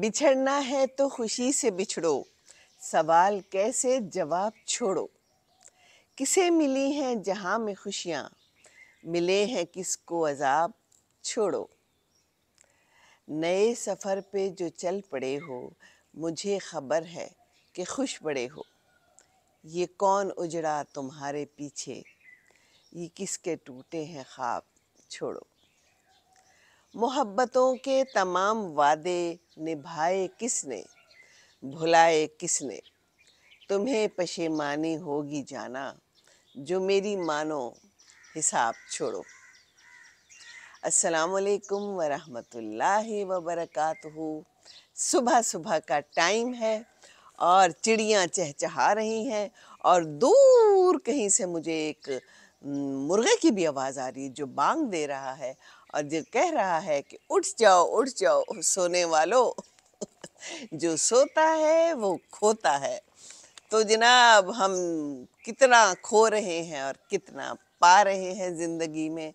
बिछड़ना है तो खुशी से बिछड़ो सवाल कैसे जवाब छोड़ो किसे मिली हैं जहाँ में खुशियाँ मिले हैं किसको अजाब छोड़ो नए सफ़र पे जो चल पड़े हो मुझे खबर है कि खुश बड़े हो ये कौन उजड़ा तुम्हारे पीछे ये किसके टूटे हैं ख्वाब छोड़ो मोहब्बतों के तमाम वादे निभाए किसने भुलाए किसने तुम्हें पशेमानी होगी जाना जो मेरी मानो हिसाब छोड़ो असलकम वरहमतुल्लाहि वबरकातुहु सुबह सुबह का टाइम है और चिड़ियाँ चहचहा रही हैं और दूर कहीं से मुझे एक मुर्गे की भी आवाज़ आ रही है जो बांग दे रहा है और जो कह रहा है कि उठ जाओ उठ जाओ सोने वालों जो सोता है वो खोता है तो जनाब हम कितना खो रहे हैं और कितना पा रहे हैं ज़िंदगी में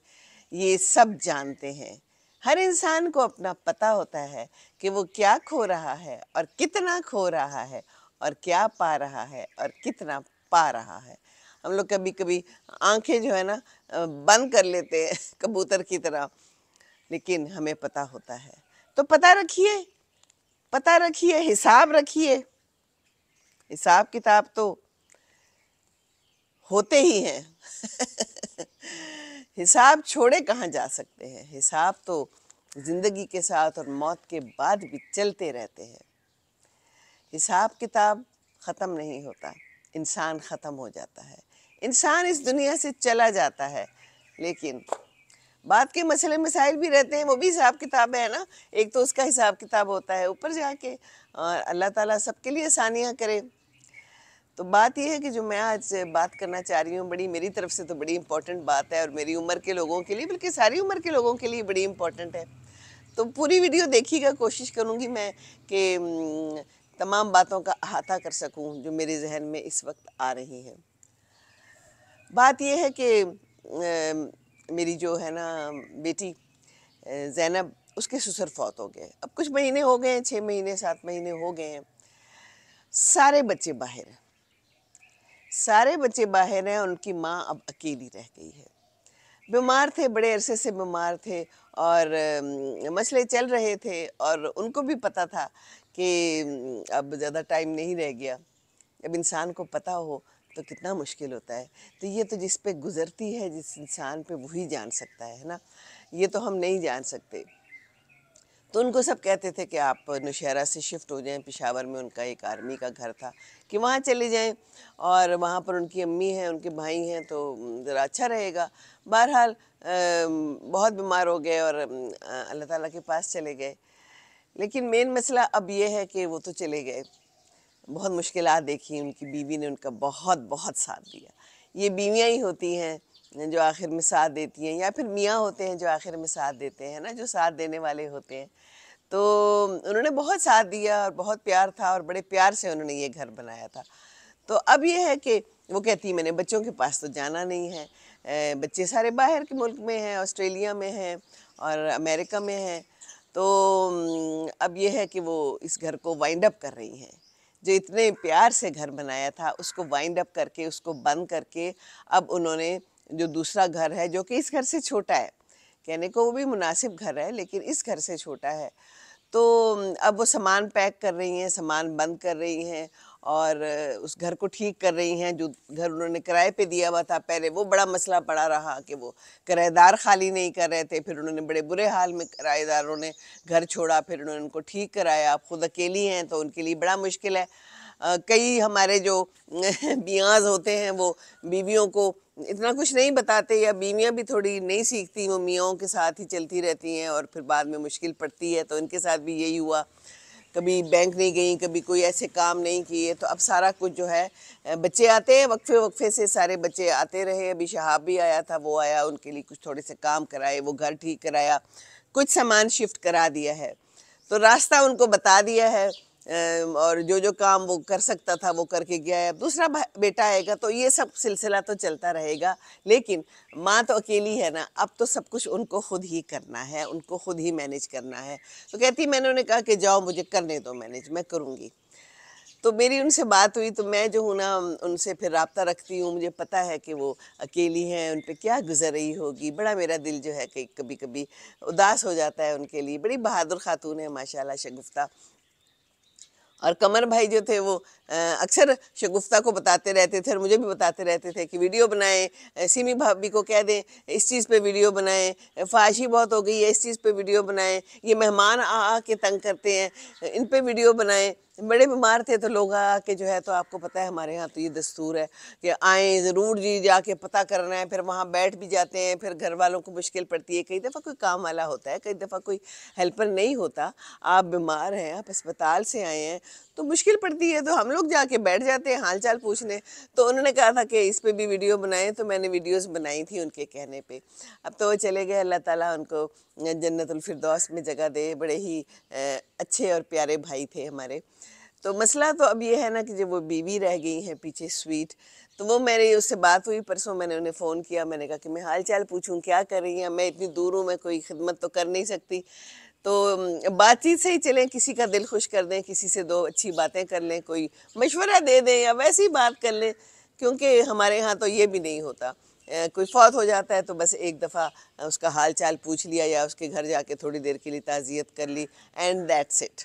ये सब जानते हैं हर इंसान को अपना पता होता है कि वो क्या खो रहा है और कितना खो रहा है और क्या पा रहा है और कितना पा रहा है हम लोग कभी कभी आंखें जो है ना बंद कर लेते हैं कबूतर की तरह लेकिन हमें पता होता है तो पता रखिए पता रखिए हिसाब रखिए हिसाब किताब तो होते ही हैं हिसाब छोड़े कहाँ जा सकते हैं हिसाब तो ज़िंदगी के साथ और मौत के बाद भी चलते रहते हैं हिसाब किताब ख़त्म नहीं होता इंसान ख़त्म हो जाता है इंसान इस दुनिया से चला जाता है लेकिन बात के मसले मसाइल भी रहते हैं वो भी हिसाब किताब है ना एक तो उसका हिसाब किताब होता है ऊपर जाके और अल्लाह ताला सबके लिए आसानियाँ करे तो बात यह है कि जो मैं आज बात करना चाह रही हूँ बड़ी मेरी तरफ से तो बड़ी इम्पॉर्टेंट बात है और मेरी उम्र के लोगों के लिए बल्कि सारी उम्र के लोगों के लिए बड़ी इम्पॉर्टेंट है तो पूरी वीडियो देखिएगा कोशिश करूँगी मैं कि तमाम बातों का अहाता कर सकूँ जो मेरे जहन में इस वक्त आ रही हैं बात यह है कि मेरी जो है ना बेटी जैनब उसके ससुर फौत हो गए अब कुछ महीने हो गए हैं छः महीने सात महीने हो गए हैं सारे बच्चे बाहर हैं सारे बच्चे बाहर हैं उनकी माँ अब अकेली रह गई है बीमार थे बड़े अरसे से बीमार थे और मसले चल रहे थे और उनको भी पता था कि अब ज़्यादा टाइम नहीं रह गया जब इंसान को पता हो तो कितना मुश्किल होता है तो ये तो जिस पे गुज़रती है जिस इंसान पे वही जान सकता है ना ये तो हम नहीं जान सकते तो उनको सब कहते थे कि आप नौशहरा से शिफ्ट हो जाएं पिशावर में उनका एक आर्मी का घर था कि वहाँ चले जाएं और वहाँ पर उनकी अम्मी हैं उनके भाई हैं तो ज़रा अच्छा रहेगा बहरहाल बहुत बीमार हो गए और अल्लाह ताला के पास चले गए लेकिन मेन मसला अब ये है कि वो तो चले गए बहुत मुश्किल देखी उनकी बीवी ने उनका बहुत बहुत साथ दिया ये बीवियाँ ही होती हैं जो आखिर में साथ देती हैं या फिर मियाँ होते हैं जो आखिर में साथ देते हैं ना जो साथ देने वाले होते हैं तो उन्होंने बहुत साथ दिया और बहुत प्यार था और बड़े प्यार से उन्होंने ये घर बनाया था तो अब ये है कि वो कहती है मैंने बच्चों के पास तो जाना नहीं है बच्चे सारे बाहर के मुल्क में हैं ऑस्ट्रेलिया में हैं और अमेरिका में हैं तो अब यह है कि वो इस घर को वाइंड अप कर रही हैं जो इतने प्यार से घर बनाया था उसको वाइंड अप करके उसको बंद करके अब उन्होंने जो दूसरा घर है जो कि इस घर से छोटा है कहने को वो भी मुनासिब घर है लेकिन इस घर से छोटा है तो अब वो सामान पैक कर रही हैं सामान बंद कर रही हैं और उस घर को ठीक कर रही हैं जो घर उन्होंने किराए पे दिया हुआ था पहले वो बड़ा मसला पड़ा रहा कि वो किराएदार खाली नहीं कर रहे थे फिर उन्होंने बड़े बुरे हाल में किराएदारों ने घर छोड़ा फिर उन्होंने उनको ठीक कराया आप खुद अकेली हैं तो उनके लिए बड़ा मुश्किल है कई हमारे जो बियाज होते हैं वो बीवियों को इतना कुछ नहीं बताते या बीवियाँ भी थोड़ी नहीं सीखती वो मियाँ के साथ ही चलती रहती हैं और फिर बाद में मुश्किल पड़ती है तो इनके साथ भी यही हुआ कभी बैंक नहीं गई कभी कोई ऐसे काम नहीं किए तो अब सारा कुछ जो है बच्चे आते हैं वक्फे वक्फे से सारे बच्चे आते रहे अभी शहाब भी आया था वो आया उनके लिए कुछ थोड़े से काम कराए वो घर ठीक कराया कुछ सामान शिफ्ट करा दिया है तो रास्ता उनको बता दिया है और जो जो काम वो कर सकता था वो करके गया है दूसरा बेटा आएगा तो ये सब सिलसिला तो चलता रहेगा लेकिन माँ तो अकेली है ना अब तो सब कुछ उनको खुद ही करना है उनको खुद ही मैनेज करना है तो कहती मैंने उन्हें कहा कि जाओ मुझे करने दो मैनेज मैं करूँगी तो मेरी उनसे बात हुई तो मैं जो हूँ ना उनसे फिर रबता रखती हूँ मुझे पता है कि वो अकेली हैं उन पर क्या गुजर रही होगी बड़ा मेरा दिल जो है कि कभी कभी उदास हो जाता है उनके लिए बड़ी बहादुर खातून है माशाल्लाह शगुफ्ता और कमर भाई जो थे वो अक्सर शगुफ्ता को बताते रहते थे और मुझे भी बताते रहते थे कि वीडियो बनाएं सिमी भाभी को कह दें इस चीज़ पे वीडियो बनाएं फाशी बहुत हो गई है इस चीज़ पे वीडियो बनाएं ये मेहमान आ आ के तंग करते हैं इन पे वीडियो बनाएं बड़े बीमार थे तो लोग आके जो है तो आपको पता है हमारे यहाँ तो ये दस्तूर है कि आए ज़रूर जी जाके पता करना है फिर वहाँ बैठ भी जाते हैं फिर घर वालों को मुश्किल पड़ती है कई दफ़ा कोई काम वाला होता है कई दफ़ा कोई हेल्पर नहीं होता आप बीमार हैं आप अस्पताल से आए हैं तो मुश्किल पड़ती है तो हम लोग जाके बैठ जाते हैं हालचाल पूछने तो उन्होंने कहा था कि इस पर भी वीडियो बनाएं तो मैंने वीडियोस बनाई थी उनके कहने पे अब तो वो चले गए अल्लाह ताला उनको जन्नतफरदौस में जगह दे बड़े ही अच्छे और प्यारे भाई थे हमारे तो मसला तो अब ये है ना कि जब वो बीवी रह गई हैं पीछे स्वीट तो वो मेरी उससे बात हुई परसों मैंने उन्हें फ़ोन किया मैंने कहा कि मैं हाल चाल पूछूँ क्या कर रही हैं मैं इतनी दूर हूँ मैं कोई खिदमत तो कर नहीं सकती तो बातचीत से ही चलें किसी का दिल खुश कर दें किसी से दो अच्छी बातें कर लें कोई मशवरा दे दें या वैसी बात कर लें क्योंकि हमारे यहाँ तो ये भी नहीं होता कोई फौत हो जाता है तो बस एक दफ़ा उसका हाल चाल पूछ लिया या उसके घर जाके थोड़ी देर के लिए ताज़ियत कर ली एंड दैट्स इट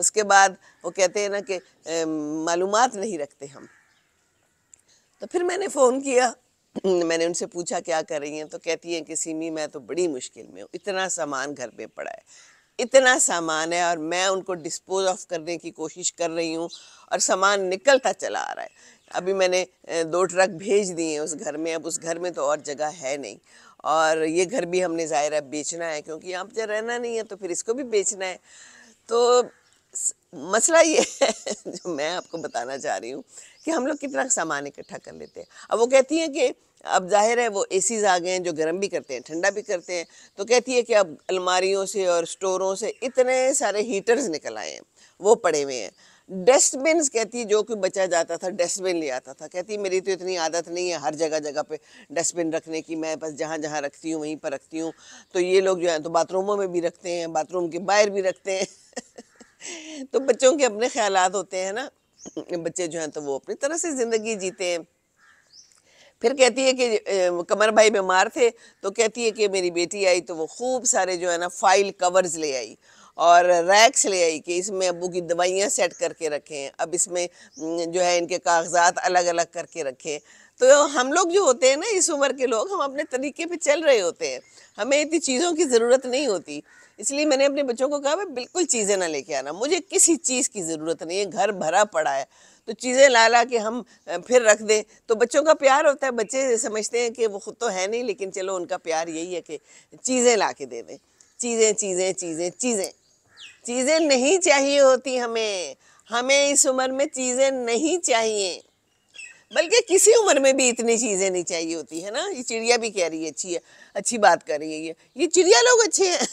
उसके बाद वो कहते हैं ना कि मालूम नहीं रखते हम तो फिर मैंने फ़ोन किया मैंने उनसे पूछा क्या कर रही हैं तो कहती हैं कि सीमी मैं तो बड़ी मुश्किल में हूँ इतना सामान घर पे पड़ा है इतना सामान है और मैं उनको डिस्पोज ऑफ करने की कोशिश कर रही हूँ और सामान निकलता चला आ रहा है अभी मैंने दो ट्रक भेज दिए हैं उस घर में अब उस घर में तो और जगह है नहीं और ये घर भी हमने ज़ाहिर है बेचना है क्योंकि यहाँ पर रहना नहीं है तो फिर इसको भी बेचना है तो मसला ये है जो मैं आपको बताना चाह रही हूँ कि हम लोग कितना सामान इकट्ठा कर लेते हैं अब वो कहती हैं कि अब जाहिर है वो सीज़ आ गए हैं जो गर्म भी करते हैं ठंडा भी करते हैं तो कहती है कि अब अलमारियों से और स्टोरों से इतने सारे हीटर्स निकल आए हैं वो पड़े हुए हैं डस्टबिन कहती जो कि बचा जाता था डस्टबिन ले आता था कहती मेरी तो इतनी आदत नहीं है हर जगह जगह पे डस्टबिन रखने की मैं बस जहाँ जहाँ रखती हूँ वहीं पर रखती हूँ तो ये लोग जो है तो बाथरूमों में भी रखते हैं बाथरूम के बाहर भी रखते हैं तो बच्चों के अपने ख्याल होते हैं ना बच्चे जो हैं तो वो अपनी तरह से ज़िंदगी जीते हैं फिर कहती है कि कमर भाई बीमार थे तो कहती है कि मेरी बेटी आई तो वो खूब सारे जो है ना फाइल कवर्स ले आई और रैक्स ले आई कि इसमें अबू की दवाइयाँ सेट करके रखें अब इसमें जो है इनके कागजात अलग अलग करके रखें तो हम लोग जो होते हैं ना इस उम्र के लोग हम अपने तरीके पे चल रहे होते हैं हमें इतनी चीज़ों की ज़रूरत नहीं होती इसलिए मैंने अपने बच्चों को कहा भाई बिल्कुल चीज़ें ना लेके आना मुझे किसी चीज़ की ज़रूरत नहीं है घर भरा पड़ा है तो चीज़ें ला ला के हम फिर रख दें तो बच्चों का प्यार होता है बच्चे समझते हैं कि वो खुद तो है नहीं लेकिन चलो उनका प्यार यही है कि चीज़ें ला के दे दें चीज़ें चीज़ें चीज़ें चीज़ें चीज़ें नहीं चाहिए होती हमें हमें इस उम्र में चीज़ें नहीं चाहिए बल्कि किसी उम्र में भी इतनी चीज़ें नहीं चाहिए होती है ना ये चिड़िया भी कह रही है अच्छी है अच्छी बात कर रही है ये ये चिड़िया लोग अच्छे हैं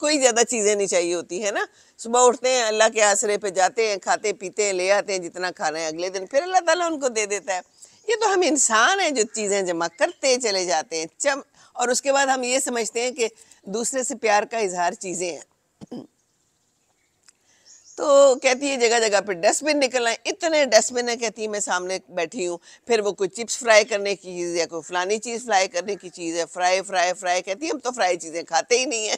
कोई ज़्यादा चीज़ें नहीं चाहिए होती है ना सुबह उठते हैं अल्लाह के आसरे पे जाते हैं खाते पीते हैं ले आते हैं जितना खा रहे हैं अगले दिन फिर अल्लाह ताला उनको दे देता है ये तो हम इंसान हैं जो चीज़ें जमा करते चले जाते हैं चम और उसके बाद हम ये समझते हैं कि दूसरे से प्यार का इजहार चीज़ें हैं तो कहती है जगह जगह पे डस्टबिन निकल है इतने डस्टबिन है कहती है मैं सामने बैठी हूँ फिर वो कोई चिप्स फ्राई करने की चीज़ या कोई फलानी चीज़ फ्राई करने की चीज़ है फ्राई फ्राई फ्राई कहती है हम तो फ्राई चीज़ें खाते ही नहीं हैं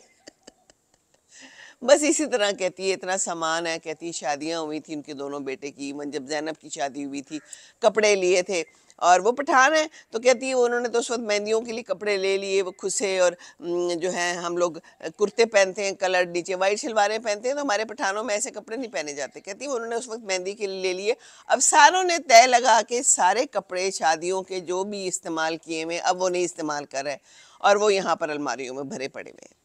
बस इसी तरह कहती है इतना सामान है कहती है शादियाँ हुई थी उनके दोनों बेटे की मन जब जैनब की शादी हुई थी कपड़े लिए थे और वो पठान है तो कहती है उन्होंने तो उस वक्त मेहंदियों के लिए कपड़े ले लिए वो खुसे और जो है हम लोग कुर्ते पहनते हैं कलर नीचे वाइट शलवारें पहनते हैं तो हमारे पठानों में ऐसे कपड़े नहीं पहने जाते कहती है उन्होंने उस वक्त मेहंदी के लिए ले लिए अब सारों ने तय लगा के सारे कपड़े शादियों के जो भी इस्तेमाल किए हुए अब वो नहीं इस्तेमाल कर रहे और वो यहाँ पर अलमारियों में भरे पड़े हुए हैं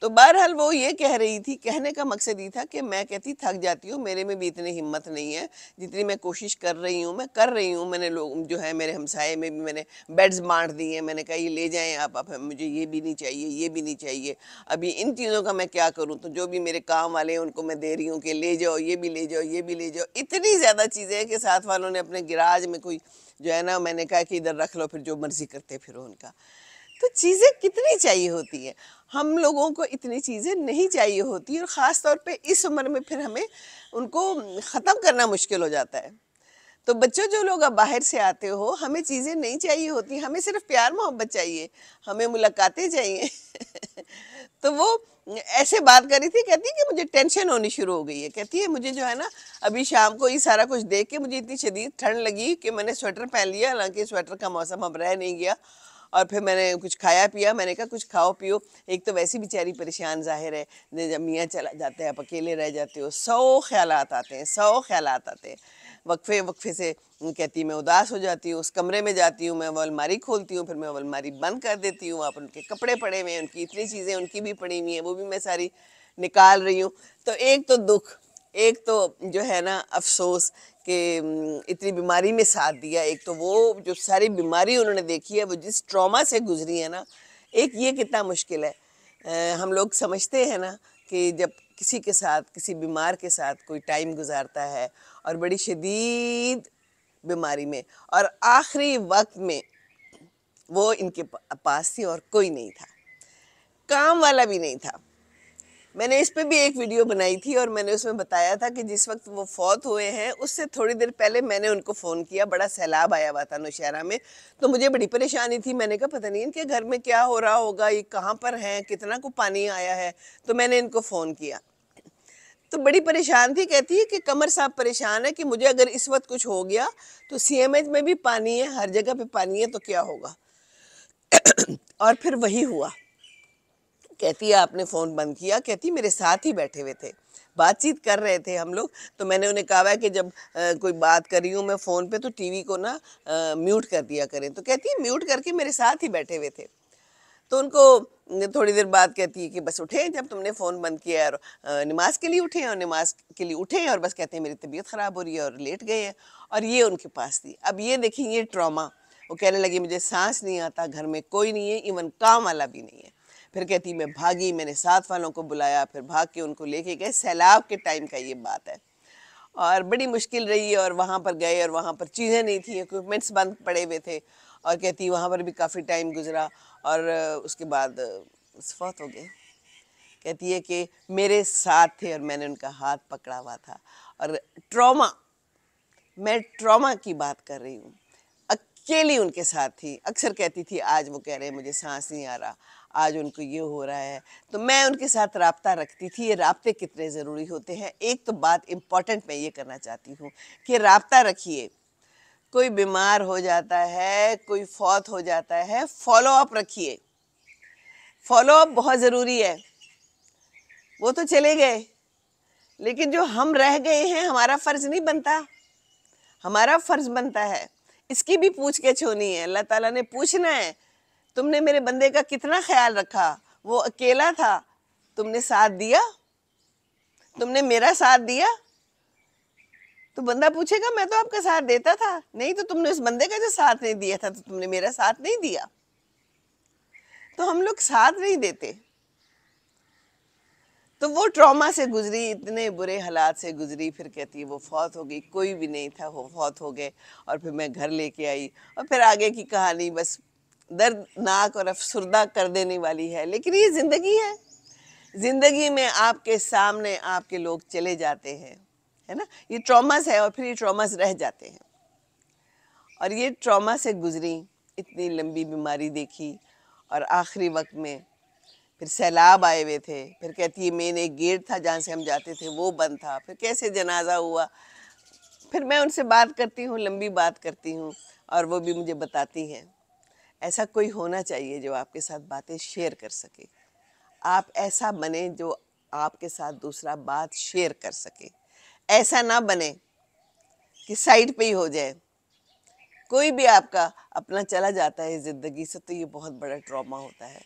तो बहरहाल वो ये कह रही थी कहने का मकसद ये था कि मैं कहती थक जाती हूँ मेरे में भी इतनी हिम्मत नहीं है जितनी मैं कोशिश कर रही हूँ मैं कर रही हूँ मैंने लोग जो है मेरे हमसाए में भी मैंने बेड्स बांट दिए हैं मैंने कहा ये ले जाएं आप आप मुझे ये भी नहीं चाहिए ये भी नहीं चाहिए अभी इन चीज़ों का मैं क्या करूँ तो जो भी मेरे काम वाले हैं उनको मैं दे रही हूँ कि ले जाओ ये भी ले जाओ ये भी ले जाओ इतनी ज़्यादा चीज़ें हैं कि साथ वालों ने अपने गिराज में कोई जो है ना मैंने कहा कि इधर रख लो फिर जो मर्ज़ी करते फिर उनका तो चीज़ें कितनी चाहिए होती हैं हम लोगों को इतनी चीज़ें नहीं चाहिए होती और ख़ास तौर पे इस उम्र में फिर हमें उनको ख़त्म करना मुश्किल हो जाता है तो बच्चों जो लोग अब बाहर से आते हो हमें चीज़ें नहीं चाहिए होती हमें सिर्फ प्यार मोहब्बत चाहिए हमें मुलाकातें चाहिए तो वो ऐसे बात कर रही थी कहती है कि मुझे टेंशन होनी शुरू हो गई है कहती है मुझे जो है ना अभी शाम को ये सारा कुछ देख के मुझे इतनी शदीद ठंड लगी कि मैंने स्वेटर पहन लिया हालांकि स्वेटर का मौसम अब रह नहीं गया और फिर मैंने कुछ खाया पिया मैंने कहा कुछ खाओ पियो एक तो वैसी बेचारी परेशान जाहिर है जब मियाँ चला जाते हैं आप अकेले रह जाते हो सौ ख्याल आते हैं सौ ख्याल आते हैं वक्फे वक्फे से कहती मैं उदास हो जाती हूँ उस कमरे में जाती हूँ मैं वो अलमारी खोलती हूँ फिर मैं वो अलमारी बंद कर देती हूँ वहाँ पर उनके कपड़े पड़े हुए हैं उनकी इतनी चीज़ें उनकी भी पड़ी हुई हैं वो भी मैं सारी निकाल रही हूँ तो एक तो दुख एक तो जो है ना अफसोस कि इतनी बीमारी में साथ दिया एक तो वो जो सारी बीमारी उन्होंने देखी है वो जिस ट्रॉमा से गुजरी है ना एक ये कितना मुश्किल है आ, हम लोग समझते हैं ना कि जब किसी के साथ किसी बीमार के साथ कोई टाइम गुजारता है और बड़ी शदीद बीमारी में और आखिरी वक्त में वो इनके पास थी और कोई नहीं था काम वाला भी नहीं था मैंने इस पर भी एक वीडियो बनाई थी और मैंने उसमें बताया था कि जिस वक्त वो फौत हुए हैं उससे थोड़ी देर पहले मैंने उनको फ़ोन किया बड़ा सैलाब आया हुआ था नौशहरा में तो मुझे बड़ी परेशानी थी मैंने कहा पता नहीं इनके घर में क्या हो रहा होगा ये कहाँ पर हैं कितना को पानी आया है तो मैंने इनको फ़ोन किया तो बड़ी परेशान थी कहती है कि कमर साहब परेशान है कि मुझे अगर इस वक्त कुछ हो गया तो सी में भी पानी है हर जगह पर पानी है तो क्या होगा और फिर वही हुआ कहती है आपने फ़ोन बंद किया कहती मेरे साथ ही बैठे हुए थे बातचीत कर रहे थे हम लोग तो मैंने उन्हें कहा है कि जब आ, कोई बात कर रही हूँ मैं फ़ोन पे तो टीवी को ना आ, म्यूट कर दिया करें तो कहती है म्यूट करके मेरे साथ ही बैठे हुए थे तो उनको थोड़ी देर बाद कहती है कि बस उठे जब तुमने फ़ोन बंद किया और नमाज के लिए उठे और नमाज के लिए उठे और बस कहते हैं मेरी तबीयत ख़राब हो रही है और लेट गए हैं और ये उनके पास थी अब ये देखें ये ट्रामा वो कहने लगी मुझे सांस नहीं आता घर में कोई नहीं है इवन काम वाला भी नहीं है फिर कहती मैं भागी मैंने साथ वालों को बुलाया फिर भाग के उनको लेके गए सैलाब के टाइम का ये बात है और बड़ी मुश्किल रही और वहाँ पर गए और वहाँ पर चीज़ें नहीं थी इक्विपमेंट्स बंद पड़े हुए थे और कहती वहाँ पर भी काफ़ी टाइम गुजरा और उसके बाद फौत हो गए कहती है कि मेरे साथ थे और मैंने उनका हाथ पकड़ा हुआ था और ट्रॉमा मैं ट्रॉमा की बात कर रही हूँ अकेली उनके साथ थी अक्सर कहती थी आज वो कह रहे हैं मुझे सांस नहीं आ रहा आज उनको ये हो रहा है तो मैं उनके साथ रबता रखती थी ये रबते कितने ज़रूरी होते हैं एक तो बात इम्पॉर्टेंट मैं ये करना चाहती हूँ कि रबता रखिए कोई बीमार हो जाता है कोई फौत हो जाता है फॉलो अप रखिए फॉलो अप बहुत ज़रूरी है वो तो चले गए लेकिन जो हम रह गए हैं हमारा फ़र्ज़ नहीं बनता हमारा फ़र्ज़ बनता है इसकी भी पूछ के छोनी है अल्लाह ताला ने पूछना है तुमने मेरे बंदे का कितना ख्याल रखा वो अकेला था तुमने साथ दिया तुमने मेरा साथ दिया तो बंदा पूछेगा मैं तो आपका साथ देता था नहीं तो तुमने उस बंदे का जो साथ नहीं दिया था तो तुमने मेरा साथ नहीं दिया तो हम लोग साथ नहीं देते तो वो ट्रॉमा से गुजरी इतने बुरे हालात से गुजरी फिर कहती है वो फौत हो गई कोई भी नहीं था वो फौत हो गए और फिर मैं घर लेके आई और फिर आगे की कहानी बस दर्दनाक और अफसरदा कर देने वाली है लेकिन ये ज़िंदगी है ज़िंदगी में आपके सामने आपके लोग चले जाते हैं है ना ये ट्रॉमास है और फिर ये ट्रॉमास रह जाते हैं और ये ट्रॉमा से गुजरी इतनी लंबी बीमारी देखी और आखिरी वक्त में फिर सैलाब आए हुए थे फिर कहती है मेन एक गेट था जहाँ से हम जाते थे वो बंद था फिर कैसे जनाजा हुआ फिर मैं उनसे बात करती हूँ लंबी बात करती हूँ और वो भी मुझे बताती हैं ऐसा कोई होना चाहिए जो आपके साथ बातें शेयर कर सके आप ऐसा बने जो आपके साथ दूसरा बात शेयर कर सके ऐसा ना बने कि साइड पे ही हो जाए कोई भी आपका अपना चला जाता है ज़िंदगी से तो ये बहुत बड़ा ट्रॉमा होता है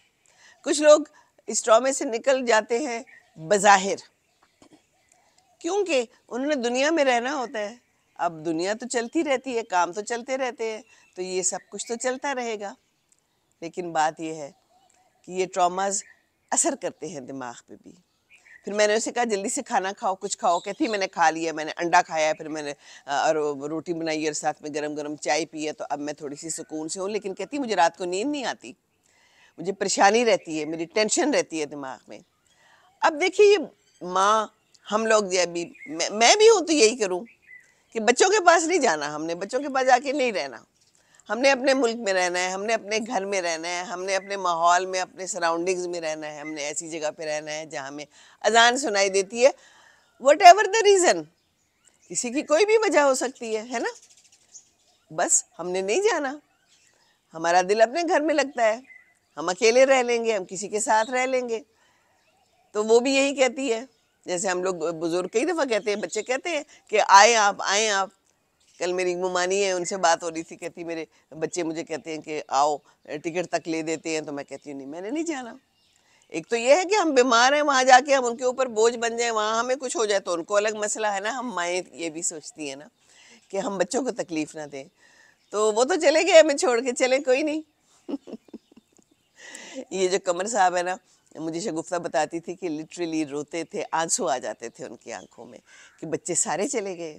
कुछ लोग इस ट्रामे से निकल जाते हैं बज़ाहिर क्योंकि उन्होंने दुनिया में रहना होता है अब दुनिया तो चलती रहती है काम तो चलते रहते हैं तो ये सब कुछ तो चलता रहेगा लेकिन बात यह है कि ये ट्रॉमाज असर करते हैं दिमाग पे भी फिर मैंने उसे कहा जल्दी से खाना खाओ कुछ खाओ कहती मैंने खा लिया मैंने अंडा खाया फिर मैंने और रोटी बनाई और साथ में गरम गरम चाय पी है तो अब मैं थोड़ी सी सुकून से हूँ लेकिन कहती मुझे रात को नींद नहीं आती मुझे परेशानी रहती है मेरी टेंशन रहती है दिमाग में अब देखिए ये माँ हम लोग अभी मैं, मैं भी हूँ तो यही करूँ कि बच्चों के पास नहीं जाना हमने बच्चों के पास जाके नहीं रहना हमने अपने मुल्क में रहना है हमने अपने घर में रहना है हमने अपने माहौल में अपने सराउंडिंग्स में रहना है हमने ऐसी जगह पे रहना है जहाँ हमें अजान सुनाई देती है वट एवर द रीज़न किसी की कोई भी वजह हो सकती है है ना बस हमने नहीं जाना हमारा दिल अपने घर में लगता है हम अकेले रह लेंगे हम किसी के साथ रह लेंगे तो वो भी यही कहती है जैसे हम लोग बुज़ुर्ग कई दफ़ा कहते हैं बच्चे कहते हैं कि आए आप आए आप कल मेरी मुमानी है उनसे बात हो रही थी कहती मेरे बच्चे मुझे कहते हैं कि आओ टिकट तक ले देते हैं तो मैं कहती हूँ नहीं मैंने नहीं जाना एक तो ये है कि हम बीमार हैं वहाँ जाके हम उनके ऊपर बोझ बन जाए वहाँ हमें कुछ हो जाए तो उनको अलग मसला है ना हम माएँ ये भी सोचती हैं ना कि हम बच्चों को तकलीफ़ ना दें तो वो तो चले गए हमें छोड़ के चले कोई नहीं ये जो कमर साहब है ना मुझे शगुफ्ता बताती थी कि लिटरली रोते थे आंसू आ जाते थे उनकी आंखों में कि बच्चे सारे चले गए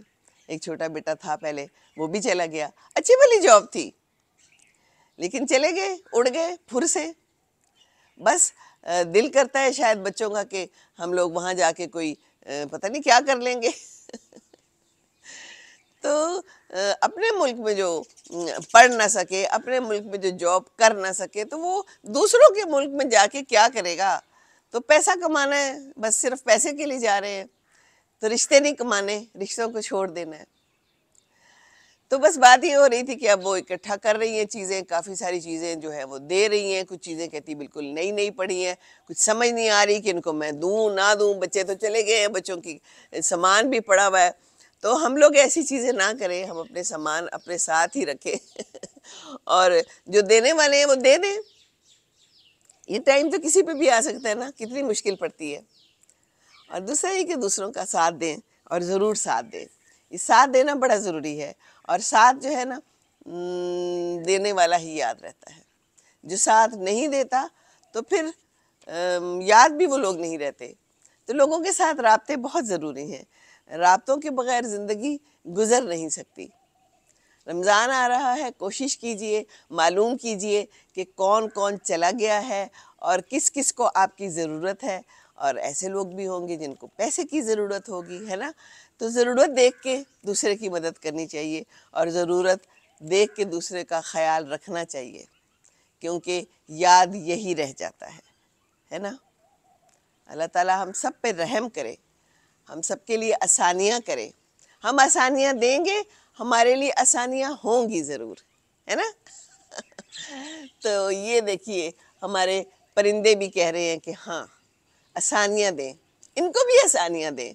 एक छोटा बेटा था पहले वो भी चला गया अच्छी भली जॉब थी लेकिन चले गए उड़ गए फुर से बस दिल करता है शायद बच्चों का कि हम लोग वहाँ जाके कोई पता नहीं क्या कर लेंगे तो अपने मुल्क में जो पढ़ ना सके अपने मुल्क में जो जॉब कर ना सके तो वो दूसरों के मुल्क में जाके क्या करेगा तो पैसा कमाना है बस सिर्फ पैसे के लिए जा रहे हैं तो रिश्ते नहीं कमाने रिश्तों को छोड़ देना है तो बस बात ये हो रही थी कि अब वो इकट्ठा कर रही हैं चीज़ें काफ़ी सारी चीज़ें जो है वो दे रही हैं कुछ चीज़ें कहती बिल्कुल नई नई पड़ी हैं कुछ समझ नहीं आ रही कि इनको मैं दूँ ना दूँ बच्चे तो चले गए हैं बच्चों की सामान भी पड़ा हुआ है तो हम लोग ऐसी चीज़ें ना करें हम अपने सामान अपने साथ ही रखें और जो देने वाले हैं वो दे दें ये टाइम तो किसी पे भी आ सकता है ना कितनी मुश्किल पड़ती है और दूसरा ये कि दूसरों का साथ दें और ज़रूर साथ दें ये साथ देना बड़ा ज़रूरी है और साथ जो है ना देने वाला ही याद रहता है जो साथ नहीं देता तो फिर याद भी वो लोग नहीं रहते तो लोगों के साथ रबते बहुत ज़रूरी हैं रातों के बगैर ज़िंदगी गुजर नहीं सकती रमज़ान आ रहा है कोशिश कीजिए मालूम कीजिए कि कौन कौन चला गया है और किस किस को आपकी ज़रूरत है और ऐसे लोग भी होंगे जिनको पैसे की ज़रूरत होगी है ना तो ज़रूरत देख के दूसरे की मदद करनी चाहिए और ज़रूरत देख के दूसरे का ख्याल रखना चाहिए क्योंकि याद यही रह जाता है है ना अल्लाह ताला हम सब पे रहम करे हम सबके लिए आसानियाँ करें हम आसानियाँ देंगे हमारे लिए आसानियाँ होंगी ज़रूर है ना तो ये देखिए हमारे परिंदे भी कह रहे हैं कि हाँ आसानियाँ दें इनको भी आसानियाँ दें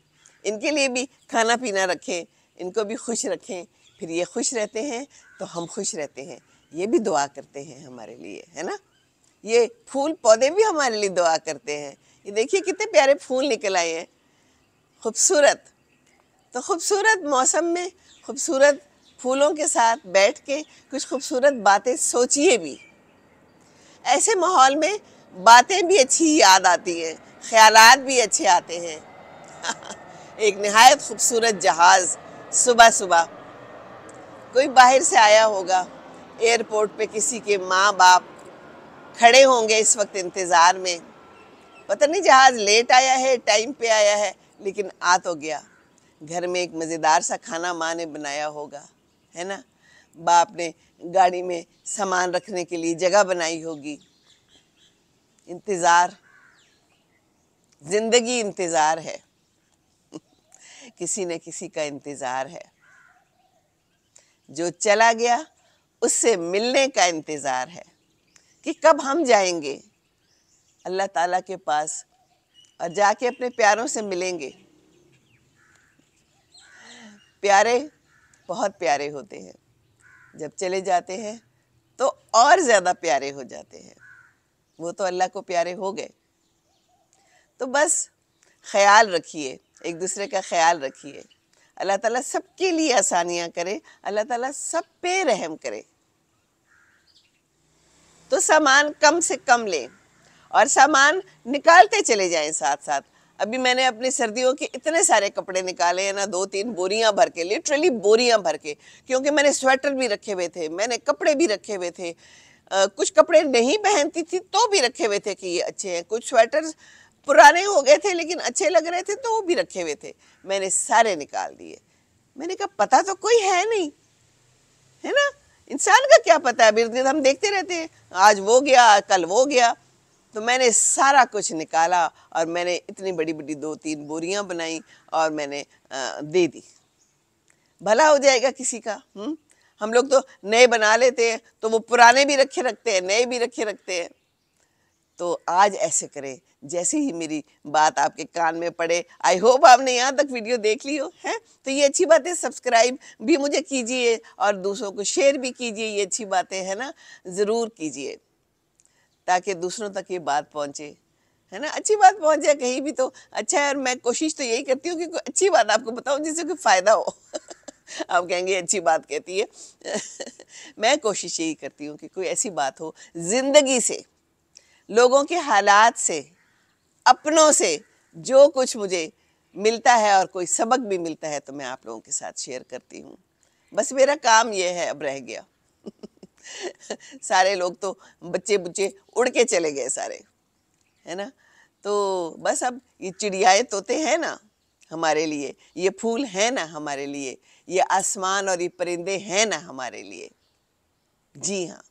इनके लिए भी खाना पीना रखें इनको भी खुश रखें फिर ये खुश रहते हैं तो हम खुश रहते हैं ये भी दुआ करते हैं हमारे लिए है ना ये फूल पौधे भी हमारे लिए दुआ करते हैं ये देखिए कितने प्यारे फूल निकल आए हैं खूबसूरत तो खूबसूरत मौसम में खूबसूरत फूलों के साथ बैठ के कुछ खूबसूरत बातें सोचिए भी ऐसे माहौल में बातें भी अच्छी याद आती हैं ख्याल भी अच्छे आते हैं एक नहायत खूबसूरत जहाज़ सुबह सुबह कोई बाहर से आया होगा एयरपोर्ट पे किसी के माँ बाप खड़े होंगे इस वक्त इंतज़ार में पता नहीं जहाज़ लेट आया है टाइम पे आया है लेकिन आ तो गया घर में एक मज़ेदार सा खाना माँ ने बनाया होगा है ना बाप ने गाड़ी में सामान रखने के लिए जगह बनाई होगी इंतज़ार ज़िंदगी इंतज़ार है किसी न किसी का इंतज़ार है जो चला गया उससे मिलने का इंतज़ार है कि कब हम जाएंगे अल्लाह ताला के पास और जाके अपने प्यारों से मिलेंगे प्यारे बहुत प्यारे होते हैं जब चले जाते हैं तो और ज़्यादा प्यारे हो जाते हैं वो तो अल्लाह को प्यारे हो गए तो बस ख्याल रखिए एक दूसरे का ख्याल रखिए अल्लाह ताला सबके लिए आसानियाँ करे अल्लाह ताला सब पे रहम करे तो सामान कम से कम लें और सामान निकालते चले जाएं साथ साथ अभी मैंने अपने सर्दियों के इतने सारे कपड़े निकाले हैं ना दो तीन बोरियां भर के लिटरली बोरियां भर के क्योंकि मैंने स्वेटर भी रखे हुए थे मैंने कपड़े भी रखे हुए थे आ, कुछ कपड़े नहीं पहनती थी तो भी रखे हुए थे कि ये अच्छे हैं कुछ स्वेटर पुराने हो गए थे लेकिन अच्छे लग रहे थे तो वो भी रखे हुए थे मैंने सारे निकाल दिए मैंने कहा पता तो कोई है नहीं है ना इंसान का क्या पता है अभी हम देखते रहते हैं आज वो गया कल वो गया तो मैंने सारा कुछ निकाला और मैंने इतनी बड़ी बड़ी दो तीन बोरियां बनाई और मैंने दे दी भला हो जाएगा किसी का हुँ? हम्म? हम लोग तो नए बना लेते हैं तो वो पुराने भी रखे रखते हैं नए भी रखे रखते हैं तो आज ऐसे करें जैसे ही मेरी बात आपके कान में पड़े आई होप आपने यहाँ तक वीडियो देख ली हो है तो ये अच्छी बातें सब्सक्राइब भी मुझे कीजिए और दूसरों को शेयर भी कीजिए ये अच्छी बातें है ना ज़रूर कीजिए ताकि दूसरों तक ये बात पहुँचे है ना अच्छी बात पहुँच जाए कहीं भी तो अच्छा है और मैं कोशिश तो यही करती हूँ कि कोई अच्छी बात आपको बताऊँ जिससे कोई फ़ायदा हो आप कहेंगे अच्छी बात कहती है मैं कोशिश यही करती हूँ कि कोई ऐसी बात हो ज़िंदगी से लोगों के हालात से अपनों से जो कुछ मुझे मिलता है और कोई सबक भी मिलता है तो मैं आप लोगों के साथ शेयर करती हूँ बस मेरा काम ये है अब रह गया सारे लोग तो बच्चे बुच्चे उड़ के चले गए सारे है ना तो बस अब ये चिड़ियाए तोते हैं ना हमारे लिए ये फूल हैं ना हमारे लिए ये आसमान और ये परिंदे हैं ना हमारे लिए जी हाँ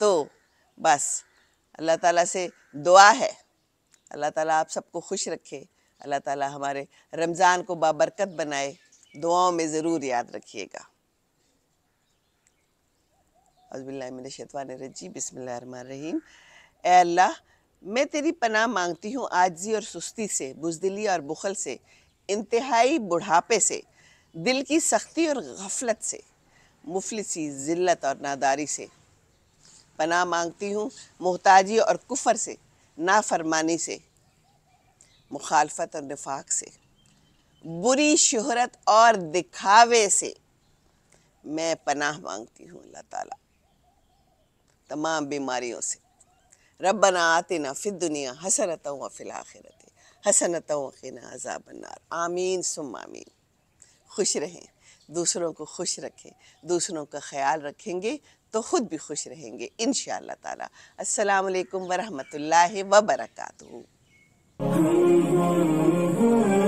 तो बस अल्लाह ताला से दुआ है अल्लाह ताला आप सबको खुश रखे अल्लाह ताला हमारे रमज़ान को बाबरकत बनाए दुआओं में ज़रूर याद रखिएगा अज़बिल्लाशवानरजी रहीम अल्लाह मैं तेरी पनाह मांगती हूँ आजी और सुस्ती से बुजदिली और बुखल से इंतहाई बुढ़ापे से दिल की सख्ती और गफलत से मुफलसी ज़िल्त और नादारी से पनाह मांगती हूँ मोहताजी और कुफर से नाफरमानी से मुखालफत और नफाक से बुरी शहरत और दिखावे से मैं पनाह मांगती हूँ अल्लाह ताला तमाम बीमारियों से रबना ना फिर दुनिया हसनत व आख़िरत हसनत वना अजाबनार आमीन सुम आमीन खुश रहें दूसरों को खुश रखें दूसरों का ख्याल रखेंगे तो ख़ुद भी खुश रहेंगे इन ताला अस्सलाम वालेकुम वरहमतुल्लाहि